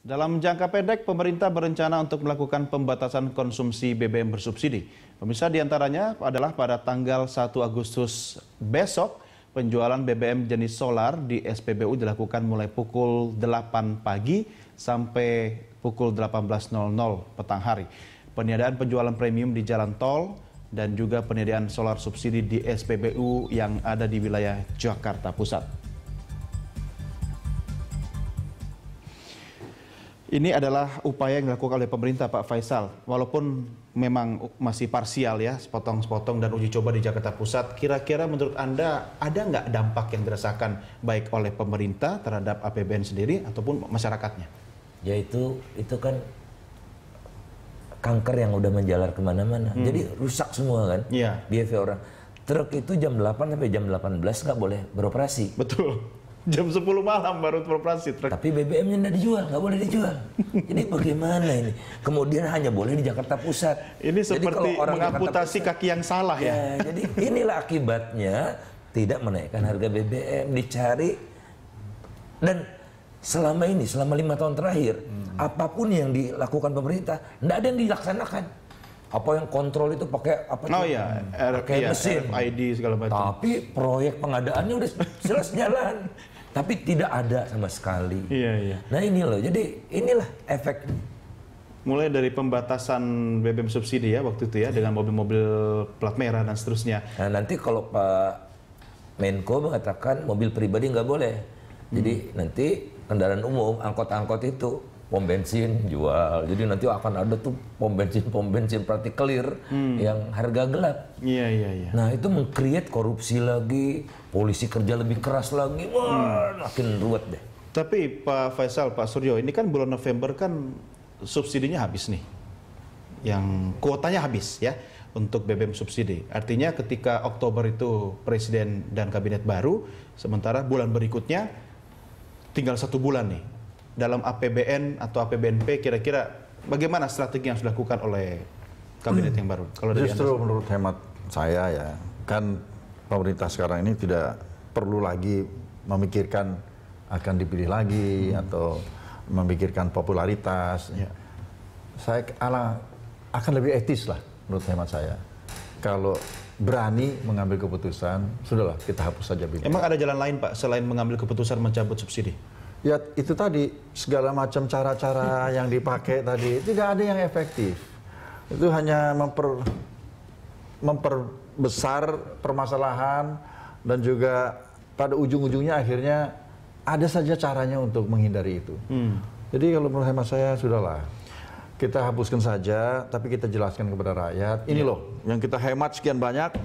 Dalam jangka pendek, pemerintah berencana untuk melakukan pembatasan konsumsi BBM bersubsidi. Pemirsa diantaranya adalah pada tanggal 1 Agustus besok, penjualan BBM jenis solar di SPBU dilakukan mulai pukul 8 pagi sampai pukul 18.00 petang hari. Peniadaan penjualan premium di jalan tol dan juga peniadaan solar subsidi di SPBU yang ada di wilayah Jakarta Pusat. Ini adalah upaya yang dilakukan oleh pemerintah Pak Faisal. Walaupun memang masih parsial ya, sepotong-sepotong dan uji coba di Jakarta Pusat, kira-kira menurut Anda ada nggak dampak yang dirasakan baik oleh pemerintah terhadap APBN sendiri ataupun masyarakatnya? Ya itu kan kanker yang udah menjalar kemana-mana. Hmm. Jadi rusak semua kan yeah. Biaya orang. Truk itu jam 8 sampai jam 18 nggak boleh beroperasi. Betul jam 10 malam baru beroperasi truk. Tapi BBM-nya tidak dijual, nggak boleh dijual. Ini bagaimana ini? Kemudian hanya boleh di Jakarta Pusat. Ini seperti jadi orang mengamputasi Pusat, kaki yang salah ya. ya. Jadi inilah akibatnya tidak menaikkan harga BBM dicari dan selama ini selama lima tahun terakhir hmm. apapun yang dilakukan pemerintah tidak ada yang dilaksanakan apa yang kontrol itu pakai apa oh, iya. pakai iya, mesin ID segala macam tapi proyek pengadaannya udah jelas jalan tapi tidak ada sama sekali iya iya nah ini loh jadi inilah efek mulai dari pembatasan BBM subsidi ya waktu itu ya dengan mobil-mobil plat merah dan seterusnya nah nanti kalau Pak Menko mengatakan mobil pribadi nggak boleh jadi hmm. nanti kendaraan umum angkot-angkot itu pom bensin jual. Jadi nanti akan ada tuh pom bensin pom bensin praktik clear hmm. yang harga gelap. Iya iya iya. Nah itu mengcreate korupsi lagi, polisi kerja lebih keras lagi, wah hmm. makin ruwet deh. Tapi Pak Faisal, Pak Suryo, ini kan bulan November kan subsidinya habis nih. Yang kuotanya habis ya untuk BBM subsidi. Artinya ketika Oktober itu presiden dan kabinet baru, sementara bulan berikutnya tinggal satu bulan nih dalam APBN atau APBNP kira-kira bagaimana strategi yang sudah dilakukan oleh kabinet yang baru? Kalau Justru anda, menurut hemat saya ya, kan pemerintah sekarang ini tidak perlu lagi memikirkan akan dipilih lagi hmm. atau memikirkan popularitas. Ya. Saya ala akan lebih etis lah menurut hemat saya. Kalau berani mengambil keputusan, sudahlah kita hapus saja BBM. Emang ada jalan lain Pak selain mengambil keputusan mencabut subsidi? Ya itu tadi segala macam cara-cara yang dipakai tadi tidak ada yang efektif. Itu hanya memper memperbesar permasalahan dan juga pada ujung-ujungnya akhirnya ada saja caranya untuk menghindari itu. Hmm. Jadi kalau menurut hemat saya sudahlah kita hapuskan saja, tapi kita jelaskan kepada rakyat. Ini ya. loh yang kita hemat sekian banyak,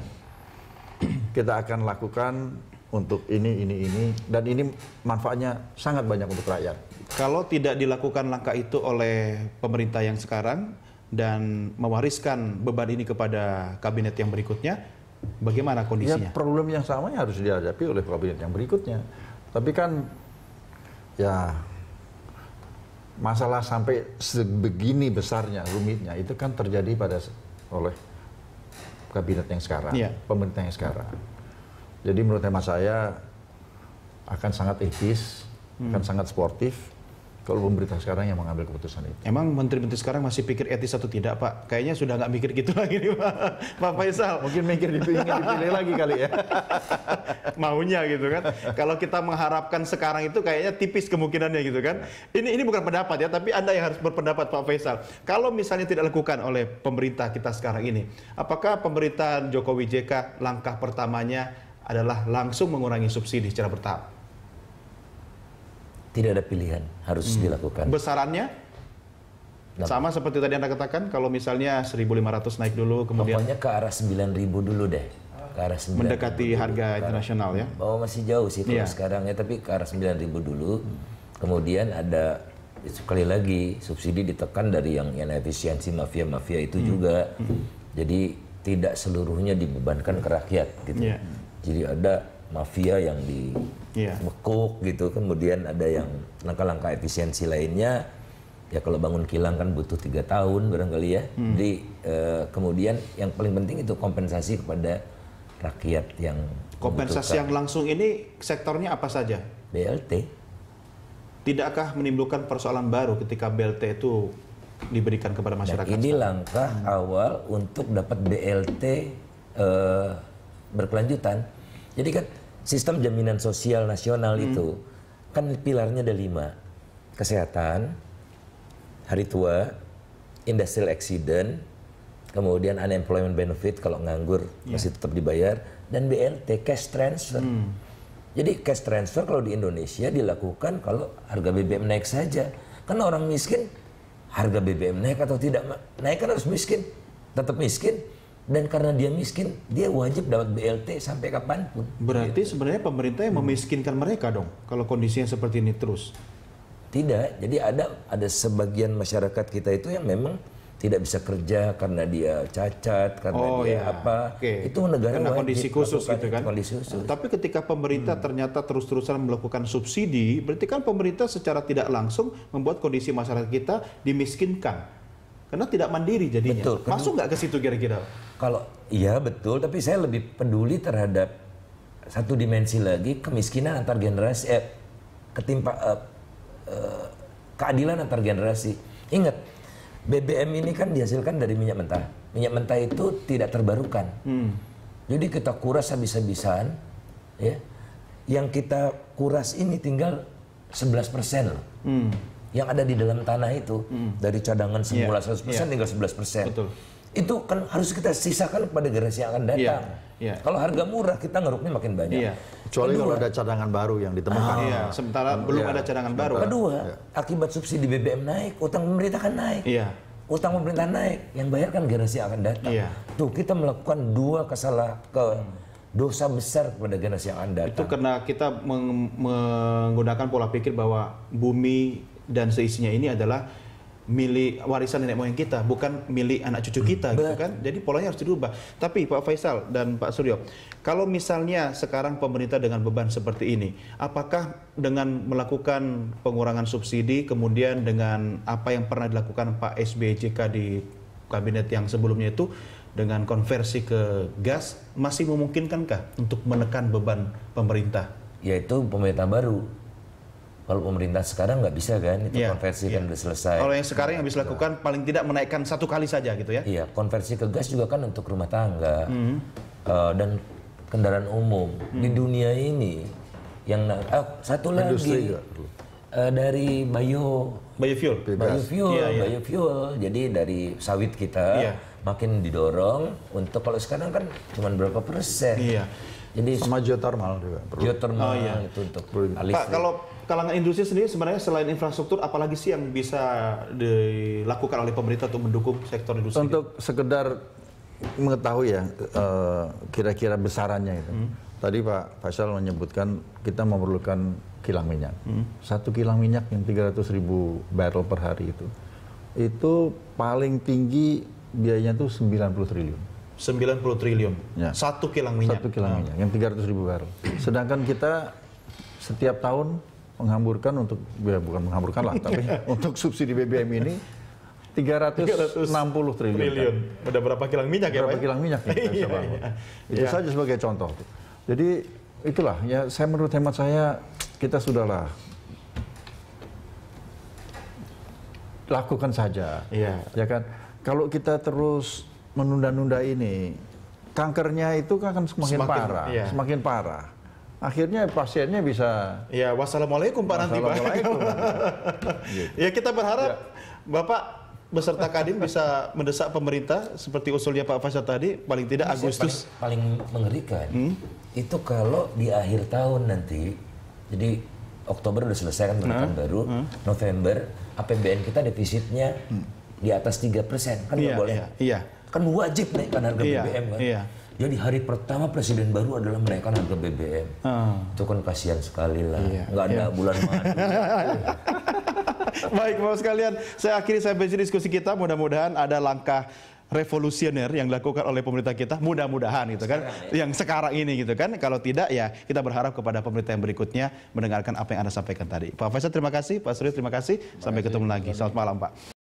kita akan lakukan untuk ini, ini, ini, dan ini manfaatnya sangat banyak untuk rakyat. Kalau tidak dilakukan langkah itu oleh pemerintah yang sekarang dan mewariskan beban ini kepada kabinet yang berikutnya, bagaimana ya, kondisinya? Ya, problem yang sama harus dihadapi oleh kabinet yang berikutnya. Tapi kan, ya masalah sampai sebegini besarnya, rumitnya itu kan terjadi pada oleh kabinet yang sekarang, ya. pemerintah yang sekarang. Jadi menurut hemat saya akan sangat etis, hmm. akan sangat sportif kalau pemerintah sekarang yang mengambil keputusan itu. Emang menteri-menteri sekarang masih pikir etis atau tidak, Pak? Kayaknya sudah nggak mikir gitu lagi nih, Pak. Pak Faisal. Mungkin mikir gitu ingin dipilih lagi kali ya. Maunya gitu kan. Kalau kita mengharapkan sekarang itu kayaknya tipis kemungkinannya gitu kan. Ini ini bukan pendapat ya, tapi Anda yang harus berpendapat, Pak Faisal. Kalau misalnya tidak lakukan oleh pemerintah kita sekarang ini, apakah pemerintahan Jokowi JK langkah pertamanya adalah langsung mengurangi subsidi secara bertahap. Tidak ada pilihan, harus hmm. dilakukan. Besarannya Nah. Sama seperti tadi Anda katakan, kalau misalnya 1.500 naik dulu, kemudian... Pokoknya ke arah 9.000 dulu deh. Ke arah 9 Mendekati dulu, harga dulu, internasional ya? Bahwa oh, masih jauh sih kalau iya. sekarang ya, tapi ke arah 9.000 dulu. Hmm. Kemudian ada, sekali lagi, subsidi ditekan dari yang, yang efisiensi mafia-mafia itu hmm. juga. Hmm. Jadi tidak seluruhnya dibebankan ke rakyat gitu. Yeah. Jadi ada mafia yang dibekuk iya. yeah. gitu, kemudian ada yang langkah-langkah efisiensi lainnya. Ya kalau bangun kilang kan butuh tiga tahun barangkali ya. Hmm. Jadi eh, kemudian yang paling penting itu kompensasi kepada rakyat yang kompensasi yang langsung ini sektornya apa saja? BLT. Tidakkah menimbulkan persoalan baru ketika BLT itu diberikan kepada nah, masyarakat? nah, ini langkah hmm. awal untuk dapat BLT eh, berkelanjutan. Jadi kan sistem jaminan sosial nasional hmm. itu kan pilarnya ada lima. Kesehatan, hari tua, industrial accident, kemudian unemployment benefit kalau nganggur yeah. masih tetap dibayar, dan BLT, cash transfer. Hmm. Jadi cash transfer kalau di Indonesia dilakukan kalau harga BBM naik saja. Karena orang miskin, harga BBM naik atau tidak naik kan harus miskin. Tetap miskin, dan karena dia miskin, dia wajib dapat BLT sampai kapanpun. Berarti gitu. sebenarnya pemerintah yang hmm. memiskinkan hmm. mereka dong, kalau kondisinya seperti ini terus. Tidak, jadi ada ada sebagian masyarakat kita itu yang memang tidak bisa kerja karena dia cacat, karena oh, dia ya. apa. Okay. Itu negara karena wajib kondisi khusus gitu kan. Kondisi khusus. Nah, tapi ketika pemerintah hmm. ternyata terus-terusan melakukan subsidi, berarti kan pemerintah secara tidak langsung membuat kondisi masyarakat kita dimiskinkan karena tidak mandiri jadinya. Betul. Masuk nggak ke situ kira-kira? Kalau iya betul, tapi saya lebih peduli terhadap satu dimensi lagi kemiskinan antar generasi, eh, ketimpa, eh, eh, keadilan antar generasi. Ingat, BBM ini kan dihasilkan dari minyak mentah. Minyak mentah itu tidak terbarukan. Hmm. Jadi kita kuras habis-habisan, ya. Yang kita kuras ini tinggal 11 persen Hmm yang ada di dalam tanah itu hmm. dari cadangan iya. semula yeah. 100% yeah. tinggal 11%. Betul. Itu kan harus kita sisakan pada generasi yang akan iya. datang. Yeah. Yeah. Kalau harga murah kita ngeruknya makin banyak. Yeah. Kecuali Kedua, kalau ada cadangan baru yang ditemukan. Ah, iya. Sementara iya. belum yeah. ada cadangan Sementara, baru. Kedua, yeah. akibat subsidi BBM naik, utang pemerintah kan naik. Yeah. Utang pemerintah naik, yang bayar kan generasi yang akan datang. Yeah. Tuh kita melakukan dua kesalahan ke dosa besar kepada generasi yang akan datang. Itu karena kita meng menggunakan pola pikir bahwa bumi dan seisinya ini adalah milik warisan nenek moyang kita, bukan milik anak cucu kita, gitu kan? Jadi polanya harus dirubah. Tapi Pak Faisal dan Pak Suryo, kalau misalnya sekarang pemerintah dengan beban seperti ini, apakah dengan melakukan pengurangan subsidi, kemudian dengan apa yang pernah dilakukan Pak SBY di kabinet yang sebelumnya itu, dengan konversi ke gas, masih memungkinkankah untuk menekan beban pemerintah? Yaitu pemerintah baru kalau pemerintah sekarang nggak bisa kan, itu yeah, konversi yeah. kan iya. udah selesai. Kalau yang sekarang yang bisa iya. lakukan paling tidak menaikkan satu kali saja gitu ya? Iya, konversi ke gas juga kan untuk rumah tangga mm uh, dan kendaraan umum mm di dunia ini. Yang uh, satu Industry lagi juga. Uh, dari bio biofuel, biofuel, yeah, yeah. biofuel. Jadi dari sawit kita yeah. makin didorong untuk kalau sekarang kan cuma berapa persen. Iya. Yeah. Jadi sama geothermal juga. Perlu. Geothermal oh, iya. itu untuk Pak, kalau kalangan industri sendiri sebenarnya selain infrastruktur apalagi sih yang bisa dilakukan oleh pemerintah untuk mendukung sektor industri? Untuk sekedar mengetahui ya eh, kira-kira uh, besarannya itu. Hmm. Tadi Pak Faisal menyebutkan kita memerlukan kilang minyak. Hmm. Satu kilang minyak yang 300 ribu barrel per hari itu, itu paling tinggi biayanya sembilan 90 triliun. 90 triliun. Ya. Satu kilang minyak. Satu kilang minyak yang 300 ribu barrel. Sedangkan kita setiap tahun menghamburkan untuk ya bukan menghamburkan lah tapi untuk subsidi BBM ini 360 triliun. triliun. Kan? Udah berapa kilang minyak berapa ya Berapa ya? kilang minyak ya, iya, iya. Itu iya. saja sebagai contoh. Jadi itulah ya saya menurut hemat saya kita sudahlah lakukan saja. Iya. Ya kan? Kalau kita terus menunda-nunda ini, kankernya itu kan akan semakin, semakin parah, iya. semakin parah akhirnya pasiennya bisa ya wassalamualaikum pak nanti pak ya kita berharap ya. bapak beserta Kadin bisa mendesak pemerintah seperti usulnya Pak Faisal tadi paling tidak Masih Agustus paling, paling mengerikan hmm? itu kalau di akhir tahun nanti jadi Oktober sudah selesai kan tahun hmm? baru hmm? November APBN kita defisitnya hmm. di atas tiga persen kan nggak iya, boleh Iya. yeah. kan wajib naikkan harga yeah, BBM kan yeah jadi hari pertama presiden baru adalah mereka harga BBM. Uh. Ah. Itu kan kasihan sekali lah. Iya, Nggak iya. ada bulan madu. Baik, mau sekalian, saya akhiri saya bensin diskusi kita. Mudah-mudahan ada langkah revolusioner yang dilakukan oleh pemerintah kita mudah-mudahan gitu kan ya. yang sekarang ini gitu kan kalau tidak ya kita berharap kepada pemerintah yang berikutnya mendengarkan apa yang anda sampaikan tadi Pak Faisal terima kasih Pak Surya terima kasih sampai ketemu lagi selamat malam Pak